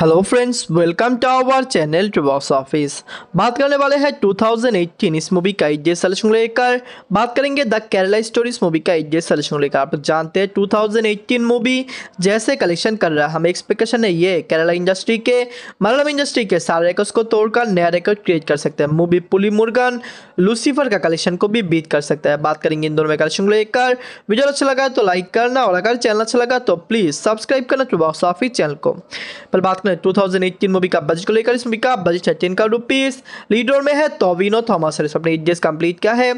hello friends welcome to our channel to box office बात करने वाले हैं 2018 इस मूवी का एजे को लेकर बात करेंगे द केरला स्टोरी मूवी का एजे सलेक्शन लेकर आप जानते हैं 2018 मूवी जैसे कलेक्शन कर रहा है हमें एक्सपेक्टेशन है ये केरला इंडस्ट्री के मलयालम इंडस्ट्री के सारे रिकॉर्ड्स को तोड़कर नया रेकॉर्ड क्रिएट कर सकते हैं मूवी पुली मुर्गन लूसीफर का कलेक्शन को भी बीट कर सकता है बात करेंगे इन दोनों में कलेक्शन को लेकर वीडियो अच्छा लगा तो लाइक करना और अगर चैनल अच्छा लगा तो प्लीज़ सब्सक्राइब करना टू बॉक्स ऑफिस चैनल को पर बात जिसने 2018 मूवी का बजट को लेकर इस मूवी का बजट है टेन करोड़ रुपीज लीडर में है तोविनो थॉमस ने अपने एजेस कंप्लीट किया है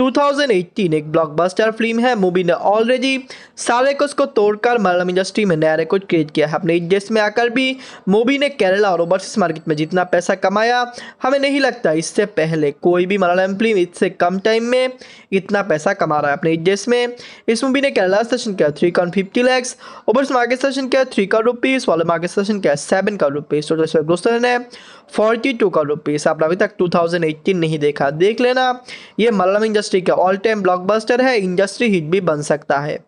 2018 एक ब्लॉकबस्टर फिल्म है मूवी ने ऑलरेडी सारे कुछ को तोड़कर मलयालम इंडस्ट्री में नया रिकॉर्ड क्रिएट किया है अपने देश में आकर भी मूवी ने केरला और ओवरसीज मार्केट में जितना पैसा कमाया हमें नहीं लगता इससे पहले कोई भी मलयालम फिल्म इससे कम टाइम में इतना पैसा कमा रहा है अपने देश में इस मूवी ने केरला सेशन किया थ्री कॉन fifty lakhs overseas market session किया थ्री करोड़ रुपीज़ वाले मार्केट सेशन किया सेवन का रुपीज़ तो इसमें ग्रोस है फोर्टी टू का रुपीज़ आपने अभी तक टू थाउजेंड एटीन नहीं देखा देख लेना ये मलयालम इंडस्ट्री का ऑल टाइम ब्लॉकबस्टर है इंडस्ट्री हिट भी बन सकता है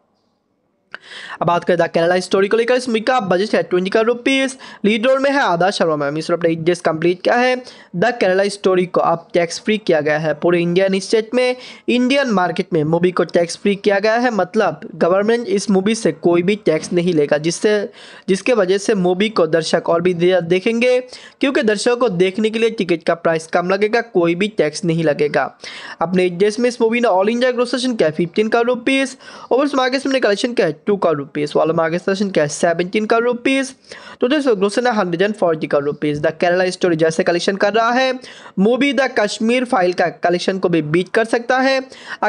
अब बात करें द केरला स्टोरी को लेकर इस मूवी का बजट है ट्वेंटी का रुपीज़ लीड रोल में है आधा शर्मा मैम इस अपने इंडेस कंप्लीट किया है द केरला स्टोरी को अब टैक्स फ्री किया गया है पूरे इंडियन स्टेट में इंडियन मार्केट में मूवी को टैक्स फ्री किया गया है मतलब गवर्नमेंट इस मूवी से कोई भी टैक्स नहीं लेगा जिससे जिसके वजह से मूवी को दर्शक और भी देखेंगे क्योंकि दर्शकों को देखने के लिए टिकट का प्राइस कम लगेगा कोई भी टैक्स नहीं लगेगा अपने एड्रेस में इस मूवी ने ऑल इंडिया ग्रोस सेशन किया फिफ्टीन करोड़ रुपीज़ और उस मार्केट में कलेक्शन क्या है टू का रुपीज़ वाला मार्केट सेशन क्या है सेवनटीन का रुपीज़ तो दोस्तों ग्रोस ने हंड्रेड एंड फोर्टी का रुपीज़ द केरला स्टोरी जैसे कलेक्शन कर रहा है मूवी द कश्मीर फाइल का कलेक्शन को भी बीट कर सकता है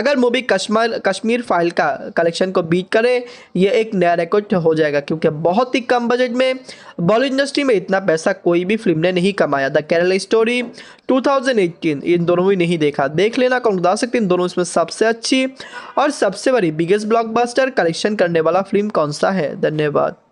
अगर मूवी कश्मीर कश्मीर फाइल का कलेक्शन को बीट करे ये एक नया रिकॉर्ड हो जाएगा क्योंकि बहुत ही कम बजट में बॉलीवुड इंडस्ट्री में इतना पैसा कोई भी फिल्म ने नहीं कमाया द केरला स्टोरी 2018 इन दोनों भी नहीं देखा देख लेना कौन बता सकते हैं दोनों इसमें सबसे अच्छी और सबसे बड़ी बिगेस्ट ब्लॉकबस्टर कलेक्शन करने वाला फिल्म कौन सा है धन्यवाद